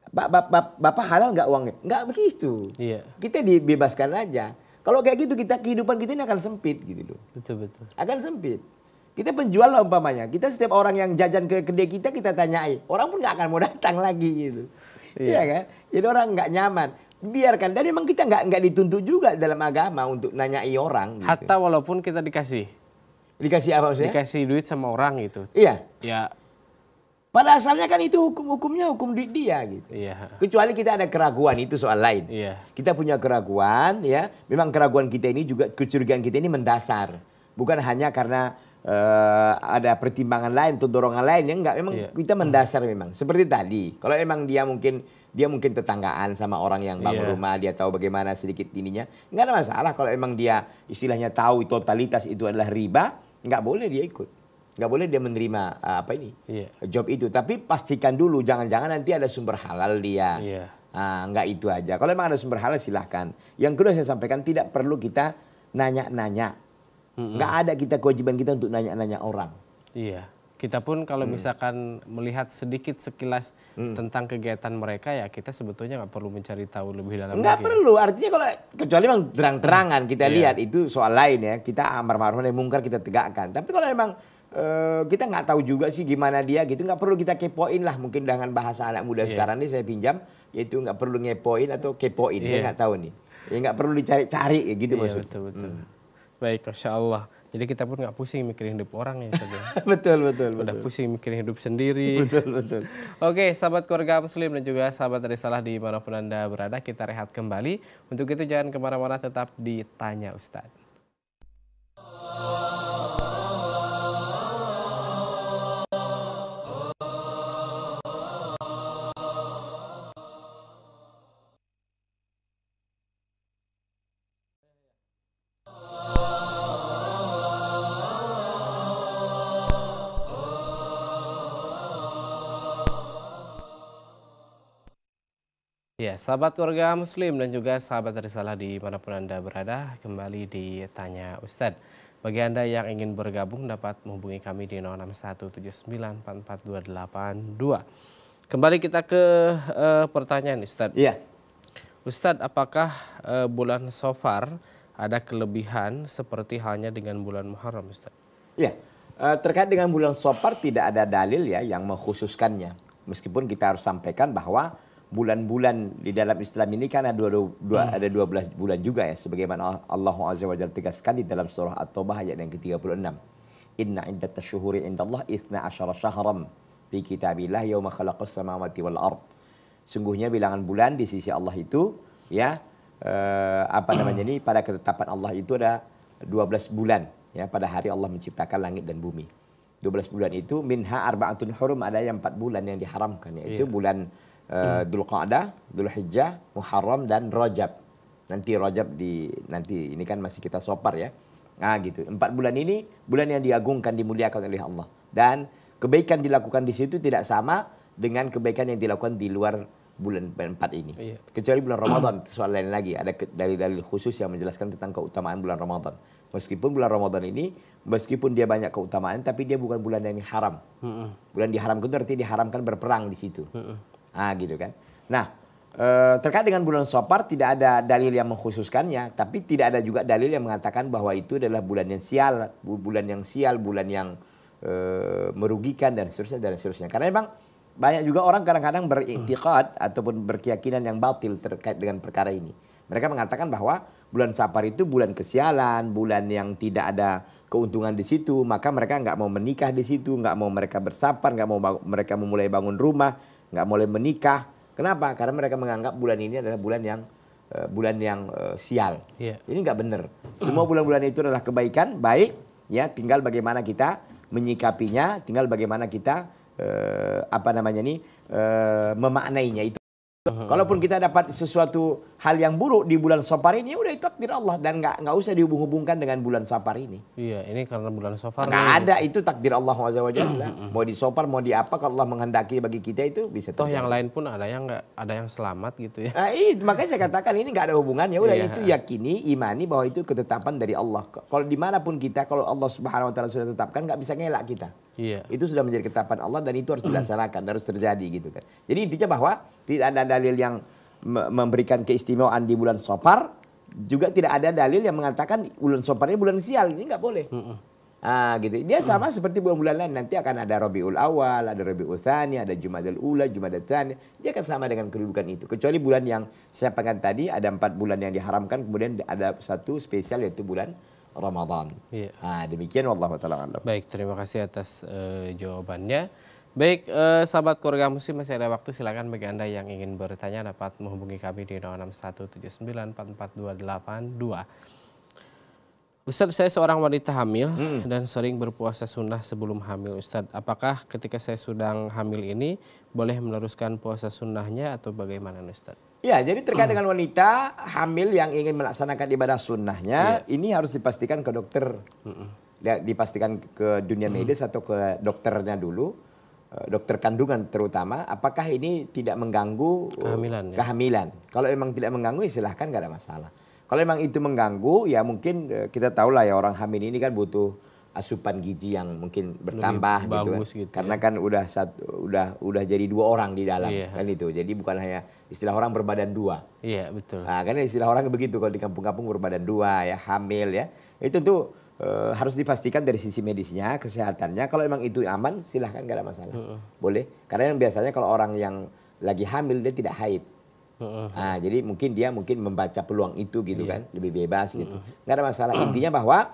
[SPEAKER 2] Bapak, bapak, bapak halal nggak uangnya? Nggak begitu. Iya. Kita dibebaskan aja. Kalau kayak gitu kita kehidupan kita ini akan sempit gitu loh. Betul betul. Akan sempit. Kita penjual lah umpamanya. Kita setiap orang yang jajan ke kedai kita kita tanyai. Orang pun gak akan mau *laughs* datang lagi gitu. Iya, iya kan? Jadi orang gak nyaman. Biarkan. Dan memang kita gak, nggak dituntut juga dalam agama untuk nanyai orang. Gitu. Hatta walaupun kita dikasih. Dikasih apa maksudnya? Dikasih duit sama orang gitu. Iya. Ya pada asalnya kan itu hukum-hukumnya hukum duit dia gitu. Iya. Kecuali kita ada keraguan itu soal lain. Iya. Kita punya keraguan ya. Memang keraguan kita ini juga kecurigaan kita ini mendasar. Bukan hanya karena uh, ada pertimbangan lain atau dorongan lain yang enggak memang yeah. kita mendasar memang seperti tadi kalau emang dia mungkin dia mungkin tetanggaan sama orang yang bangun yeah. rumah dia tahu bagaimana sedikit ininya nggak ada masalah kalau emang dia istilahnya tahu totalitas itu adalah riba nggak boleh dia ikut nggak boleh dia menerima uh, apa ini yeah. job itu tapi pastikan dulu jangan-jangan nanti ada sumber halal dia yeah. Iya. nah, nggak itu aja kalau emang ada sumber halal silahkan yang kedua saya sampaikan tidak perlu kita nanya-nanya Nggak ada kita kewajiban kita untuk nanya-nanya orang.
[SPEAKER 1] Iya. Kita pun kalau hmm. misalkan melihat sedikit sekilas hmm. tentang kegiatan mereka ya kita sebetulnya nggak perlu mencari tahu lebih dalam. Nggak perlu.
[SPEAKER 2] Artinya kalau kecuali memang terang-terangan kita yeah. lihat itu soal lain ya. Kita amar marhum dan mungkar kita tegakkan. Tapi kalau memang Uh, eh, kita nggak tahu juga sih gimana dia gitu nggak perlu kita kepoin lah mungkin dengan bahasa anak muda yeah. sekarang ini saya pinjam yaitu nggak perlu ngepoin atau kepoin yeah. saya iya. nggak tahu nih ya nggak perlu dicari-cari gitu yeah, maksudnya. betul betul hmm.
[SPEAKER 1] Baik, insya Allah. Jadi kita pun nggak pusing mikirin hidup orang ya. betul, ya.
[SPEAKER 2] *laughs* betul, betul. Udah pusing mikirin hidup sendiri. *laughs*
[SPEAKER 1] betul, betul. *laughs* Oke, sahabat keluarga muslim dan juga sahabat risalah pun Anda berada, kita rehat kembali. Untuk itu jangan kemana-mana, tetap ditanya Ustadz. sahabat keluarga muslim dan juga sahabat risalah dimanapun Anda berada kembali di Tanya Ustadz. Bagi Anda yang ingin bergabung dapat menghubungi kami di 0617944282. Kembali kita ke uh, pertanyaan Ustadz. Iya. Ustadz apakah uh, bulan Sofar ada kelebihan seperti halnya dengan bulan Muharram Ustadz?
[SPEAKER 2] Iya. Uh, terkait dengan bulan Sofar tidak ada dalil ya yang mengkhususkannya. Meskipun kita harus sampaikan bahwa bulan-bulan di dalam Islam ini kan ada dua, dua hmm. ada 12 bulan juga ya sebagaimana Allah Azza wa Jalla tegaskan di dalam surah At-Taubah ayat yang ke-36. Inna iddatasy-syuhuri indallah 12 syahram fi kitabillah yauma khalaqas samawati wal ard. Sungguhnya bilangan bulan di sisi Allah itu ya uh, apa namanya ini pada ketetapan Allah itu ada 12 bulan ya pada hari Allah menciptakan langit dan bumi. 12 bulan itu minha arbaatun hurum ada yang 4 bulan yang diharamkan yaitu yeah. bulan dulu eh, Dhul Qa'dah, Dhul Hijjah, Muharram dan Rajab. Nanti Rajab di nanti ini kan masih kita sopar ya. Nah gitu. Empat bulan ini bulan yang diagungkan dimuliakan oleh Allah dan kebaikan dilakukan di situ tidak sama dengan kebaikan yang dilakukan di luar bulan empat ini. Iya. Kecuali bulan Ramadan soal lain lagi. Ada dalil-dalil khusus yang menjelaskan tentang keutamaan bulan Ramadan. Meskipun bulan Ramadan ini, meskipun dia banyak keutamaan, tapi dia bukan bulan yang haram. Bulan diharamkan itu artinya diharamkan berperang di situ. Ah gitu kan. Nah eh, terkait dengan bulan Sopar tidak ada dalil yang mengkhususkannya, tapi tidak ada juga dalil yang mengatakan bahwa itu adalah bulan yang sial, bulan yang sial, bulan yang e, merugikan dan seterusnya dan seterusnya. Karena memang banyak juga orang kadang-kadang beriktikad hmm. ataupun berkeyakinan yang batil terkait dengan perkara ini. Mereka mengatakan bahwa bulan Sapar itu bulan kesialan, bulan yang tidak ada keuntungan di situ, maka mereka nggak mau menikah di situ, nggak mau mereka bersapar, nggak mau mereka memulai bangun rumah, nggak boleh menikah. Kenapa? Karena mereka menganggap bulan ini adalah bulan yang uh, bulan yang uh, sial. Yeah. Ini nggak benar. Semua bulan-bulan itu adalah kebaikan, baik. Ya, tinggal bagaimana kita menyikapinya, tinggal bagaimana kita uh, apa namanya ini uh, memaknainya itu. Kalaupun kita dapat sesuatu hal yang buruk di bulan Safar ini, ya udah itu takdir Allah dan nggak nggak usah dihubung-hubungkan dengan bulan Safar ini. Iya, ini karena bulan Safar. Nggak ada itu takdir Allah wajalla. mau di Safar, mau di apa, kalau Allah menghendaki bagi kita itu bisa. Terjadi. Toh yang lain
[SPEAKER 1] pun ada yang nggak ada yang selamat gitu ya.
[SPEAKER 2] Nah, iya, makanya saya katakan ini nggak ada hubungannya. Udah iya. itu yakini, imani bahwa itu ketetapan dari Allah. Kalau dimanapun kita, kalau Allah Subhanahu Wa Taala sudah tetapkan, nggak bisa ngelak kita. Iya. Itu sudah menjadi ketetapan Allah dan itu harus dilaksanakan, harus terjadi gitu kan. Jadi intinya bahwa tidak ada dalil yang memberikan keistimewaan di bulan Sopar, juga tidak ada dalil yang mengatakan bulan Sopar ini bulan sial, ini nggak boleh. Mm -mm. Ah gitu. Dia sama mm. seperti bulan-bulan lain. Nanti akan ada Rabiul Awal, ada Rabiul Tsani, ada Jumadil Ula, Jumadil Tsani. Dia akan sama dengan kedudukan itu. Kecuali bulan yang saya pengen tadi ada empat bulan yang diharamkan, kemudian ada satu spesial yaitu bulan Ramadan. Ya. Nah, demikian wallahu taala alam.
[SPEAKER 1] Baik, terima kasih atas uh, jawabannya.
[SPEAKER 2] Baik, eh,
[SPEAKER 1] sahabat keluarga muslim masih ada waktu silakan bagi Anda yang ingin bertanya dapat menghubungi kami di 0617944282. Ustadz, saya seorang wanita hamil hmm. dan sering berpuasa sunnah sebelum hamil. Ustadz, apakah ketika saya sedang hamil ini boleh meneruskan puasa sunnahnya atau bagaimana Ustadz?
[SPEAKER 2] Ya, jadi terkait dengan wanita hamil yang ingin melaksanakan ibadah sunnahnya, yeah. ini harus dipastikan ke dokter, mm-hmm. dipastikan ke dunia medis atau ke dokternya dulu, eh, dokter kandungan terutama. Apakah ini tidak mengganggu eh, kehamilan? Ya? Kehamilan. Kalau memang tidak mengganggu, ya silahkan gak ada masalah. Kalau memang itu mengganggu, ya mungkin eh, kita tahu lah ya orang hamil ini kan butuh asupan gizi yang mungkin bertambah Lebih gitu, kan. bagus, kan. gitu karena ya. kan udah satu udah udah jadi dua orang di dalam yeah. kan itu jadi bukan hanya istilah orang berbadan dua
[SPEAKER 1] iya yeah, betul
[SPEAKER 2] nah kan istilah orang begitu kalau di kampung-kampung berbadan dua ya hamil ya itu tuh e, harus dipastikan dari sisi medisnya kesehatannya kalau emang itu aman silahkan gak ada masalah uh -uh. boleh karena yang biasanya kalau orang yang lagi hamil dia tidak haid nah jadi mungkin dia mungkin membaca peluang itu gitu iya. kan lebih bebas gitu nggak ada masalah intinya bahwa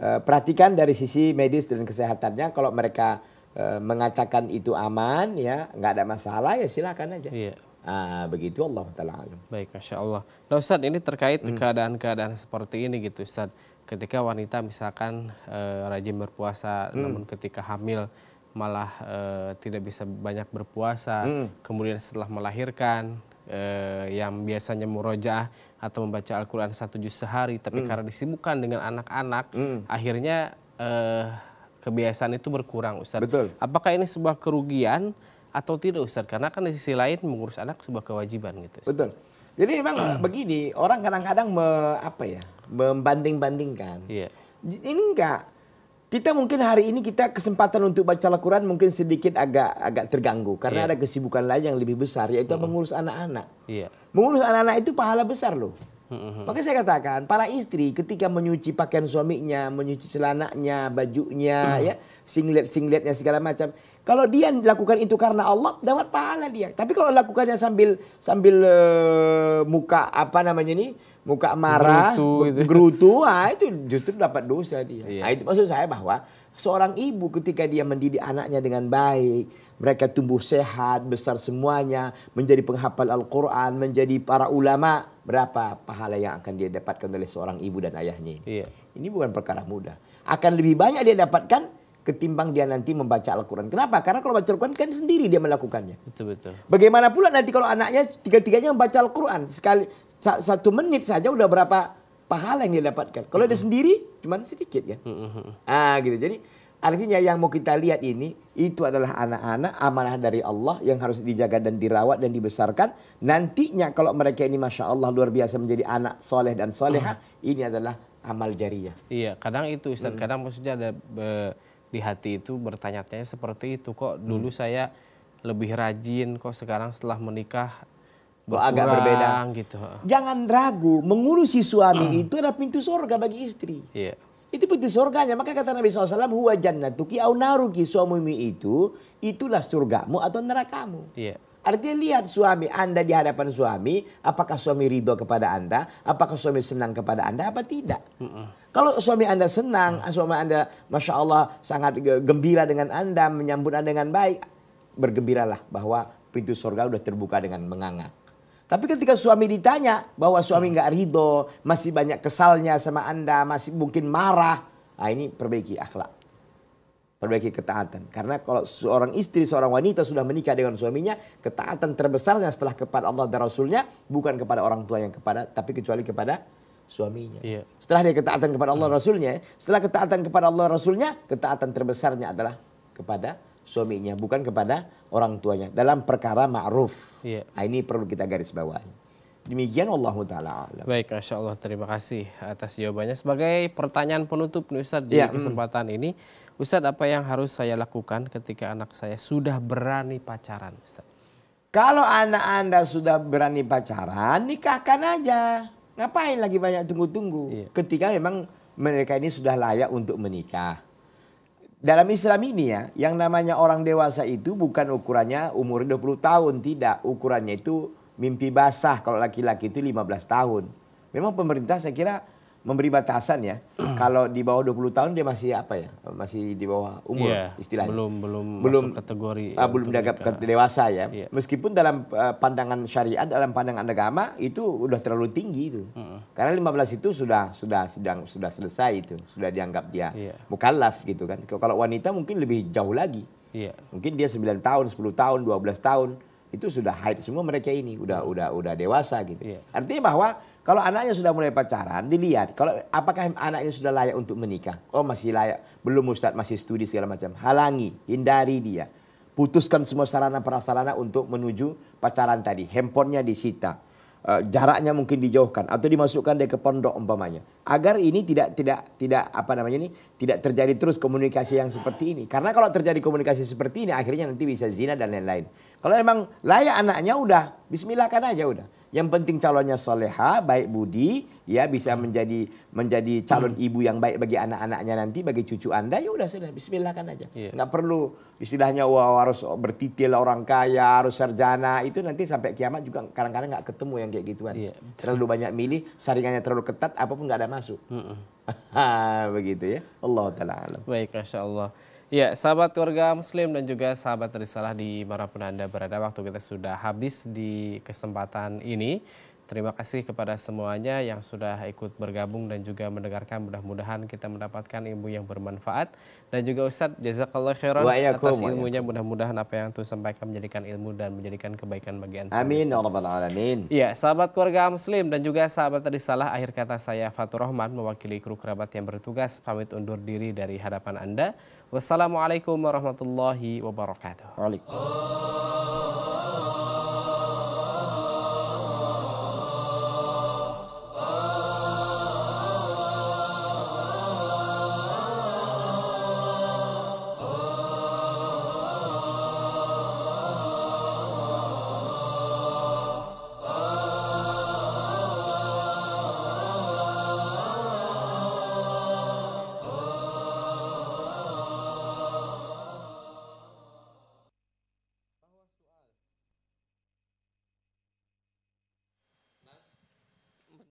[SPEAKER 2] Eh, perhatikan dari sisi medis dan kesehatannya kalau mereka e, mengatakan itu aman ya nggak ada masalah ya silakan aja iya. ah, begitu Allah taala baik masya Allah
[SPEAKER 1] nah Ustaz, ini terkait hmm. keadaan-keadaan hmm. seperti ini gitu Ustaz ketika wanita misalkan e, rajin berpuasa hmm. namun ketika hamil malah e, tidak bisa banyak berpuasa hmm. kemudian setelah melahirkan eh, yang biasanya murojaah atau membaca Al-Quran satu juz sehari, tapi mm. karena disibukkan dengan anak-anak, mm. akhirnya eh, kebiasaan itu berkurang, Ustaz. Betul. Apakah ini sebuah kerugian atau tidak, Ustaz? Karena kan di sisi lain mengurus anak sebuah kewajiban gitu. Ustaz. Betul.
[SPEAKER 2] Jadi memang mm. *clears throat* begini, orang kadang-kadang apa ya, membanding-bandingkan. Yeah. Ini enggak kita mungkin hari ini kita kesempatan untuk baca Al-Quran mungkin sedikit agak agak terganggu karena yeah. ada kesibukan lain yang lebih besar yaitu mm. mengurus anak-anak. Yeah. Mengurus anak-anak itu pahala besar loh. Mm-hmm. Maka saya katakan para istri ketika menyuci pakaian suaminya, menyuci celananya, bajunya, mm. ya singlet singletnya segala macam. Kalau dia lakukan itu karena Allah dapat pahala dia. Tapi kalau lakukannya sambil sambil uh, muka apa namanya ini muka marah, grutu, gitu. grutu ah, itu justru dapat dosa dia. Iya. Nah, itu maksud saya bahwa seorang ibu ketika dia mendidik anaknya dengan baik, mereka tumbuh sehat, besar semuanya, menjadi penghafal Al-Qur'an, menjadi para ulama, berapa pahala yang akan dia dapatkan oleh seorang ibu dan ayahnya Iya. Ini bukan perkara mudah. Akan lebih banyak dia dapatkan ketimbang dia nanti membaca Al-Quran. Kenapa? Karena kalau baca Al-Quran kan sendiri dia melakukannya. Betul betul. Bagaimana pula nanti kalau anaknya tiga-tiganya membaca Al-Quran sekali satu menit saja udah berapa pahala yang dia dapatkan. Kalau mm -hmm. dia sendiri cuma sedikit ya Mm -hmm. Ah gitu. Jadi artinya yang mau kita lihat ini itu adalah anak-anak amanah dari Allah yang harus dijaga dan dirawat dan dibesarkan. Nantinya kalau mereka ini masya Allah luar biasa menjadi anak soleh dan soleha, mm -hmm. ini adalah amal jariah.
[SPEAKER 1] Iya, kadang itu Ustaz, hmm. kadang maksudnya ada be, di hati itu bertanya-tanya seperti itu kok dulu hmm. saya lebih rajin kok sekarang setelah menikah kok agak berbeda. Gitu.
[SPEAKER 2] Jangan ragu, mengurusi suami uh. itu adalah pintu surga bagi istri. Yeah. Itu pintu surganya. Maka kata Nabi SAW, huwa jannatuki au naruki. suamimi itu, itulah surgamu atau nerakamu. Yeah. Artinya lihat suami, Anda di hadapan suami, apakah suami ridho kepada Anda, apakah suami senang kepada Anda, apa tidak. Mm-mm. Kalau suami Anda senang, mm. suami Anda Masya Allah sangat gembira dengan Anda, menyambut Anda dengan baik, bergembiralah bahwa pintu surga sudah terbuka dengan menganga. Tapi ketika suami ditanya bahwa suami nggak ridho, masih banyak kesalnya sama anda, masih mungkin marah, nah ini perbaiki akhlak, perbaiki ketaatan. Karena kalau seorang istri, seorang wanita sudah menikah dengan suaminya, ketaatan terbesarnya setelah kepada Allah dan Rasulnya bukan kepada orang tua yang kepada, tapi kecuali kepada suaminya. Iya. Setelah dia ketaatan kepada Allah hmm. Rasulnya, setelah ketaatan kepada Allah Rasulnya, ketaatan terbesarnya adalah kepada suaminya, bukan kepada orang tuanya dalam perkara ma'ruf. Yeah. Nah, ini perlu kita garis bawahi. Demikian Allah Ta'ala
[SPEAKER 1] Baik, Masya Allah. Terima kasih atas jawabannya. Sebagai pertanyaan penutup nih di ya, kesempatan hmm. ini. Ustaz, apa yang harus saya lakukan ketika anak saya sudah berani pacaran Ustaz?
[SPEAKER 2] Kalau anak anda sudah berani pacaran, nikahkan aja. Ngapain lagi banyak tunggu-tunggu. Ya. Ketika memang mereka ini sudah layak untuk menikah dalam Islam ini ya, yang namanya orang dewasa itu bukan ukurannya umur 20 tahun, tidak. Ukurannya itu mimpi basah kalau laki-laki itu 15 tahun. Memang pemerintah saya kira memberi batasan ya. Kalau di bawah 20 tahun dia masih apa ya? Masih di bawah umur yeah, istilahnya. Belum belum belum masuk kategori uh, belum dianggap dewasa ya. Yeah. Meskipun dalam uh, pandangan syariat dalam pandangan agama itu udah terlalu tinggi itu. Mm. Karena 15 itu sudah sudah sedang sudah selesai itu, sudah dianggap dia yeah. mukallaf gitu kan. Kalau wanita mungkin lebih jauh lagi. Yeah. Mungkin dia 9 tahun, 10 tahun, 12 tahun itu sudah haid semua mereka ini, udah mm. udah udah dewasa gitu. Yeah. Artinya bahwa kalau anaknya sudah mulai pacaran, dilihat. Kalau apakah anaknya sudah layak untuk menikah? Oh masih layak, belum Ustadz, masih studi segala macam. Halangi, hindari dia. Putuskan semua sarana prasarana untuk menuju pacaran tadi. Handphonenya disita. Eh, jaraknya mungkin dijauhkan atau dimasukkan dia ke pondok umpamanya agar ini tidak tidak tidak apa namanya ini tidak terjadi terus komunikasi yang seperti ini karena kalau terjadi komunikasi seperti ini akhirnya nanti bisa zina dan lain-lain kalau emang layak anaknya udah Bismillah kan aja udah yang penting calonnya soleha, baik budi, ya bisa menjadi menjadi calon hmm. ibu yang baik bagi anak-anaknya nanti, bagi cucu anda. Ya udah sudah, Bismillahkan aja. Yeah. Nggak perlu istilahnya wah harus bertitil orang kaya, harus sarjana itu nanti sampai kiamat juga kadang-kadang nggak ketemu yang kayak gituan. Yeah. Terlalu banyak milih, saringannya terlalu ketat, apapun nggak ada masuk. Mm -mm. *laughs* Begitu ya. Allah
[SPEAKER 1] taala. Baik, Ya, sahabat keluarga muslim dan juga sahabat risalah di manapun Anda berada, waktu kita sudah habis di kesempatan ini. Terima kasih kepada semuanya yang sudah ikut bergabung dan juga mendengarkan. Mudah-mudahan kita mendapatkan ilmu yang bermanfaat. Dan juga Ustadz, jazakallah khairan atas ilmunya. Mudah-mudahan apa yang Tuhan sampaikan menjadikan ilmu dan menjadikan kebaikan bagi Anda. Amin. Ya Alamin. Ya, sahabat keluarga muslim dan juga sahabat salah. Akhir kata saya Fatur Rahman mewakili kru kerabat yang bertugas. Pamit undur diri dari hadapan Anda. Wassalamualaikum warahmatullahi wabarakatuh. Waalaikumsalam.